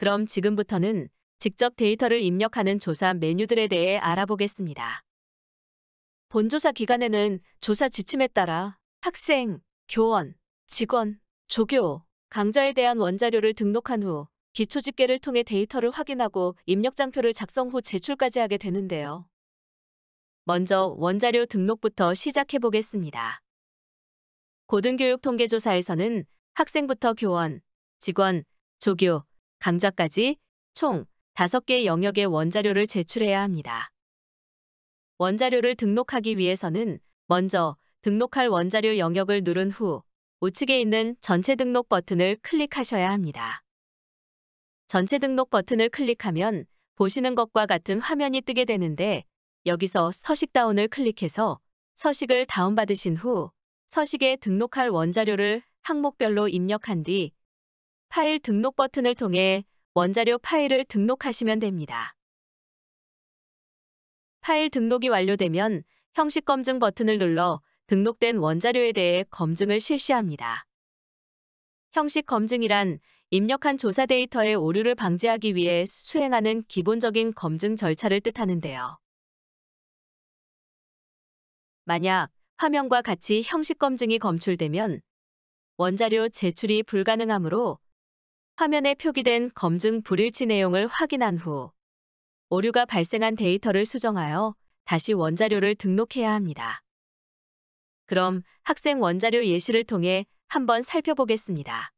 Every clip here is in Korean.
그럼 지금부터는 직접 데이터를 입력하는 조사 메뉴들에 대해 알아보겠습니다. 본조사 기간에는 조사 지침에 따라 학생, 교원, 직원, 조교, 강좌에 대한 원자료를 등록한 후 기초집계를 통해 데이터를 확인하고 입력장표를 작성 후 제출까지 하게 되는데요. 먼저 원자료 등록부터 시작해 보겠습니다. 고등교육통계조사에서는 학생부터 교원, 직원, 조교, 강좌까지 총 5개 영역의 원자료를 제출해야 합니다. 원자료를 등록하기 위해서는 먼저 등록할 원자료 영역을 누른 후 우측에 있는 전체 등록 버튼을 클릭하셔야 합니다. 전체 등록 버튼을 클릭하면 보시는 것과 같은 화면이 뜨게 되는데 여기서 서식 다운을 클릭해서 서식을 다운받으신 후 서식에 등록할 원자료를 항목별로 입력한 뒤 파일 등록 버튼을 통해 원자료 파일을 등록하시면 됩니다. 파일 등록이 완료되면 형식 검증 버튼을 눌러 등록된 원자료에 대해 검증을 실시합니다. 형식 검증이란 입력한 조사 데이터의 오류를 방지하기 위해 수행하는 기본적인 검증 절차를 뜻하는데요. 만약 화면과 같이 형식 검증이 검출되면 원자료 제출이 불가능하므로 화면에 표기된 검증 불일치 내용을 확인한 후 오류가 발생한 데이터를 수정하여 다시 원자료를 등록해야 합니다. 그럼 학생 원자료 예시를 통해 한번 살펴보겠습니다.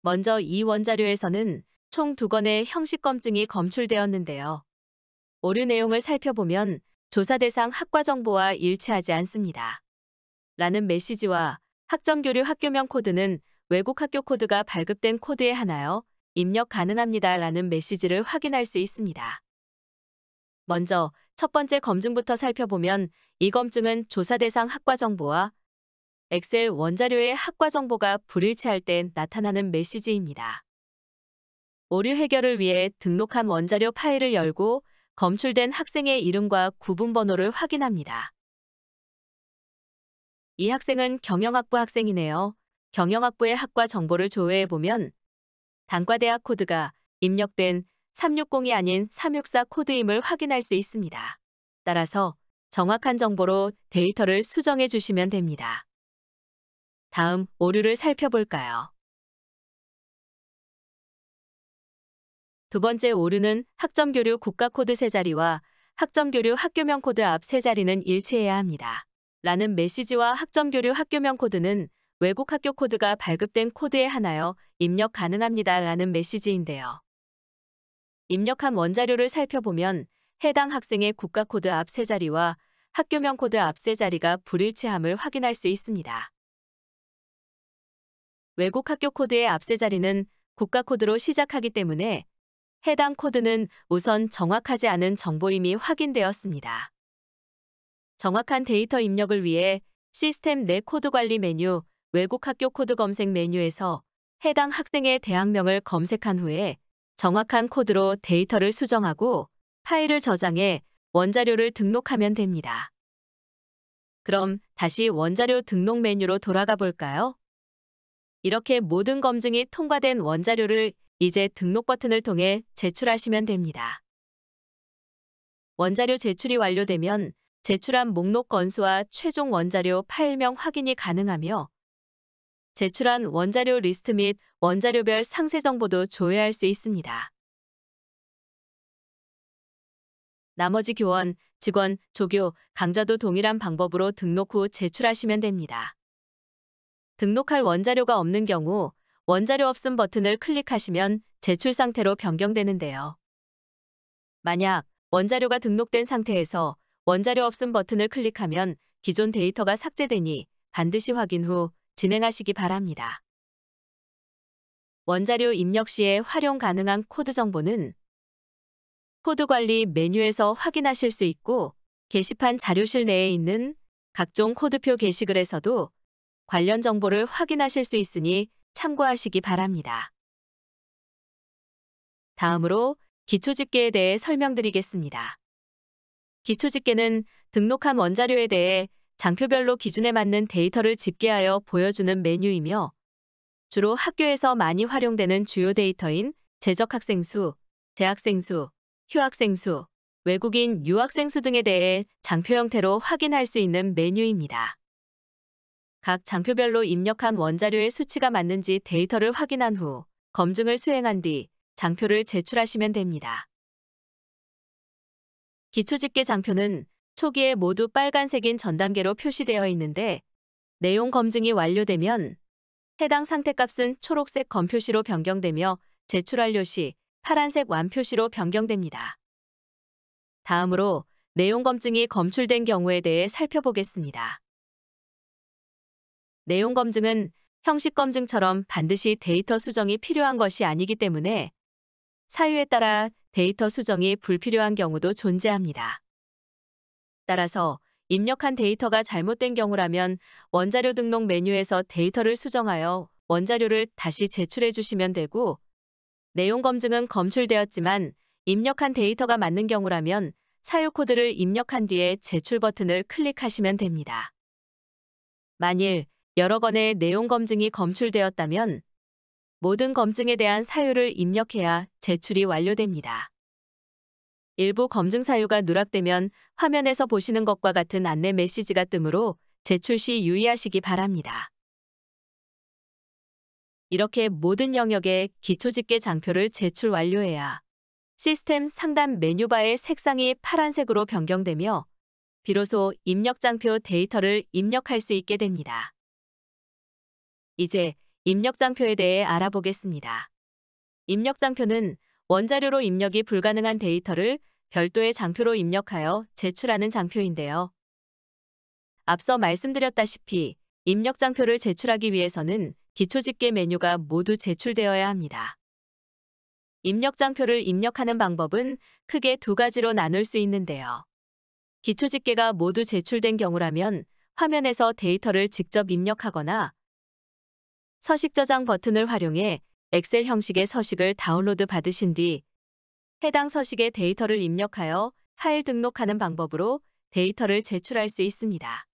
먼저 이 원자료에서는 총 두 건의 형식 검증이 검출되었는데요. 오류 내용을 살펴보면 조사 대상 학과 정보와 일치하지 않습니다. 라는 메시지와 학점 교류 학교명 코드는 외국 학교 코드가 발급된 코드에 하나요. 입력 가능합니다 라는 메시지를 확인할 수 있습니다. 먼저 첫 번째 검증부터 살펴보면 이 검증은 조사 대상 학과 정보와 엑셀 원자료의 학과 정보가 불일치할 때 나타나는 메시지입니다. 오류 해결을 위해 등록한 원자료 파일을 열고 검출된 학생의 이름과 구분번호를 확인합니다. 이 학생은 경영학부 학생이네요. 경영학부의 학과 정보를 조회해 보면 단과대학 코드가 입력된 360이 아닌 364 코드임을 확인할 수 있습니다. 따라서 정확한 정보로 데이터를 수정해 주시면 됩니다. 다음 오류를 살펴볼까요? 두 번째 오류는 학점교류 국가코드 세 자리와 학점교류 학교명 코드 앞 세 자리는 일치해야 합니다. 라는 메시지와 학점교류 학교명 코드는 외국 학교 코드가 발급된 코드에 하나여 입력 가능합니다 라는 메시지인데요. 입력한 원자료를 살펴보면 해당 학생의 국가 코드 앞 세 자리와 학교명 코드 앞 세 자리가 불일치함을 확인할 수 있습니다. 외국 학교 코드의 앞 세 자리는 국가 코드로 시작하기 때문에 해당 코드는 우선 정확하지 않은 정보임이 확인되었습니다. 정확한 데이터 입력을 위해 시스템 내 코드 관리 메뉴 외국 학교 코드 검색 메뉴에서 해당 학생의 대학명을 검색한 후에 정확한 코드로 데이터를 수정하고 파일을 저장해 원자료를 등록하면 됩니다. 그럼 다시 원자료 등록 메뉴로 돌아가 볼까요? 이렇게 모든 검증이 통과된 원자료를 이제 등록 버튼을 통해 제출하시면 됩니다. 원자료 제출이 완료되면 제출한 목록 건수와 최종 원자료 파일명 확인이 가능하며 제출한 원자료 리스트 및 원자료별 상세 정보도 조회할 수 있습니다. 나머지 교원, 직원, 조교, 강좌도 동일한 방법으로 등록 후 제출하시면 됩니다. 등록할 원자료가 없는 경우 원자료 없음 버튼을 클릭하시면 제출 상태로 변경되는데요. 만약 원자료가 등록된 상태에서 원자료 없음 버튼을 클릭하면 기존 데이터가 삭제되니 반드시 확인 후 진행하시기 바랍니다. 원자료 입력 시에 활용 가능한 코드 정보는 코드 관리 메뉴에서 확인하실 수 있고 게시판 자료실 내에 있는 각종 코드표 게시글에서도 관련 정보를 확인하실 수 있으니 참고하시기 바랍니다. 다음으로 기초집계에 대해 설명드리겠습니다. 기초집계는 등록한 원자료에 대해 장표별로 기준에 맞는 데이터를 집계하여 보여주는 메뉴이며 주로 학교에서 많이 활용되는 주요 데이터인 재적 학생 수, 재학생 수, 휴학생 수, 외국인 유학생 수 등에 대해 장표 형태로 확인할 수 있는 메뉴입니다. 각 장표별로 입력한 원자료의 수치가 맞는지 데이터를 확인한 후 검증을 수행한 뒤 장표를 제출하시면 됩니다. 기초집계 장표는 초기에 모두 빨간색인 전 단계로 표시되어 있는데 내용 검증이 완료되면 해당 상태값은 초록색 검표시로 변경되며 제출 완료 시 파란색 완표시로 변경됩니다. 다음으로 내용 검증이 검출된 경우에 대해 살펴보겠습니다. 내용 검증은 형식 검증처럼 반드시 데이터 수정이 필요한 것이 아니기 때문에 사유에 따라 데이터 수정이 불필요한 경우도 존재합니다. 따라서 입력한 데이터가 잘못된 경우라면 원자료 등록 메뉴에서 데이터를 수정하여 원자료를 다시 제출해 주시면 되고 내용 검증은 검출되었지만 입력한 데이터가 맞는 경우라면 사유 코드를 입력한 뒤에 제출 버튼을 클릭하시면 됩니다. 만일 여러 건의 내용 검증이 검출되었다면 모든 검증에 대한 사유를 입력해야 제출이 완료됩니다. 일부 검증 사유가 누락되면 화면에서 보시는 것과 같은 안내 메시지가 뜨므로 제출 시 유의하시기 바랍니다. 이렇게 모든 영역에 기초집계 장표를 제출 완료해야 시스템 상단 메뉴바의 색상이 파란색으로 변경되며 비로소 입력장표 데이터를 입력할 수 있게 됩니다. 이제 입력장표에 대해 알아보겠습니다. 입력장표는 원자료로 입력이 불가능한 데이터를 별도의 장표로 입력하여 제출하는 장표인데요. 앞서 말씀드렸다시피 입력 장표를 제출하기 위해서는 기초집계 메뉴가 모두 제출되어야 합니다. 입력 장표를 입력하는 방법은 크게 두 가지로 나눌 수 있는데요. 기초집계가 모두 제출된 경우라면 화면에서 데이터를 직접 입력하거나 서식 저장 버튼을 활용해 엑셀 형식의 서식을 다운로드 받으신 뒤 해당 서식의 데이터를 입력하여 파일 등록하는 방법으로 데이터를 제출할 수 있습니다.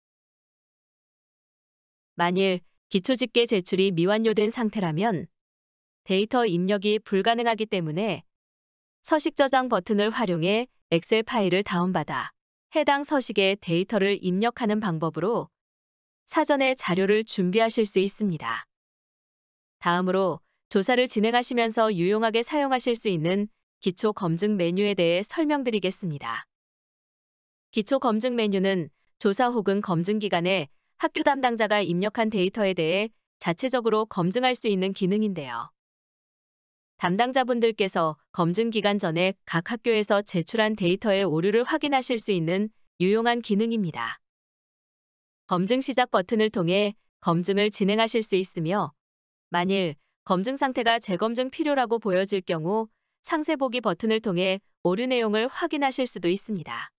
만일 기초집계 제출이 미완료된 상태라면 데이터 입력이 불가능하기 때문에 서식 저장 버튼을 활용해 엑셀 파일을 다운받아 해당 서식의 데이터를 입력하는 방법으로 사전에 자료를 준비하실 수 있습니다. 다음으로 조사를 진행하시면서 유용하게 사용하실 수 있는 기초 검증 메뉴에 대해 설명드리겠습니다. 기초 검증 메뉴는 조사 혹은 검증 기간에 학교 담당자가 입력한 데이터에 대해 자체적으로 검증할 수 있는 기능인데요. 담당자분들께서 검증 기간 전에 각 학교에서 제출한 데이터의 오류를 확인하실 수 있는 유용한 기능입니다. 검증 시작 버튼을 통해 검증을 진행하실 수 있으며 만일 검증 상태가 재검증 필요라고 보여질 경우 상세 보기 버튼을 통해 오류 내용을 확인하실 수도 있습니다.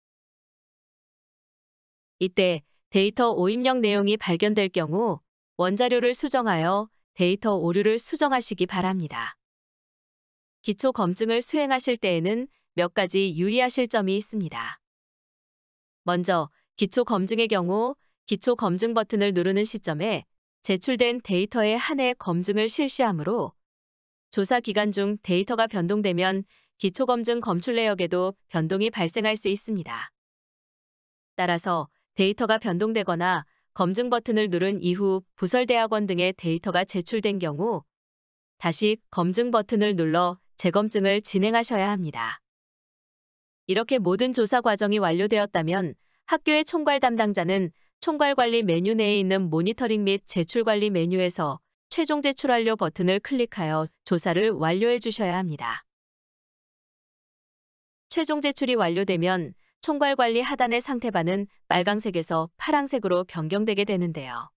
이때 데이터 오입력 내용이 발견될 경우 원자료를 수정하여 데이터 오류를 수정하시기 바랍니다. 기초 검증을 수행하실 때에는 몇 가지 유의하실 점이 있습니다. 먼저 기초 검증의 경우 기초 검증 버튼을 누르는 시점에 제출된 데이터의 한해 검증을 실시하므로 조사 기간 중 데이터가 변동되면 기초검증 검출 내역에도 변동이 발생할 수 있습니다. 따라서 데이터가 변동되거나 검증 버튼을 누른 이후 부설대학원 등의 데이터가 제출된 경우 다시 검증 버튼을 눌러 재검증을 진행하셔야 합니다. 이렇게 모든 조사 과정이 완료되었다면 학교의 총괄 담당자는 총괄관리 메뉴 내에 있는 모니터링 및 제출관리 메뉴에서 최종 제출 완료 버튼을 클릭하여 조사를 완료해 주셔야 합니다. 최종 제출이 완료되면 총괄관리 하단의 상태반은 빨강색에서 파랑색으로 변경되게 되는데요.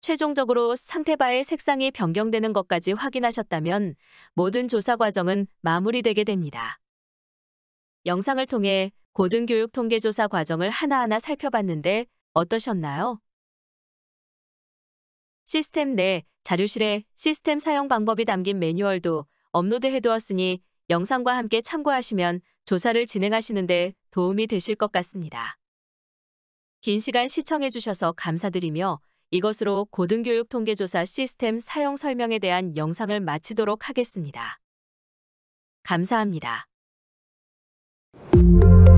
최종적으로 상태바의 색상이 변경되는 것까지 확인하셨다면 모든 조사 과정은 마무리되게 됩니다. 영상을 통해 고등교육 통계조사 과정을 하나하나 살펴봤는데 어떠셨나요? 시스템 내 자료실에 시스템 사용 방법이 담긴 매뉴얼도 업로드해두었으니 영상과 함께 참고하시면 조사를 진행하시는데 도움이 되실 것 같습니다. 긴 시간 시청해주셔서 감사드리며 이것으로 고등교육 통계조사 시스템 사용 설명에 대한 영상을 마치도록 하겠습니다. 감사합니다. Thank you.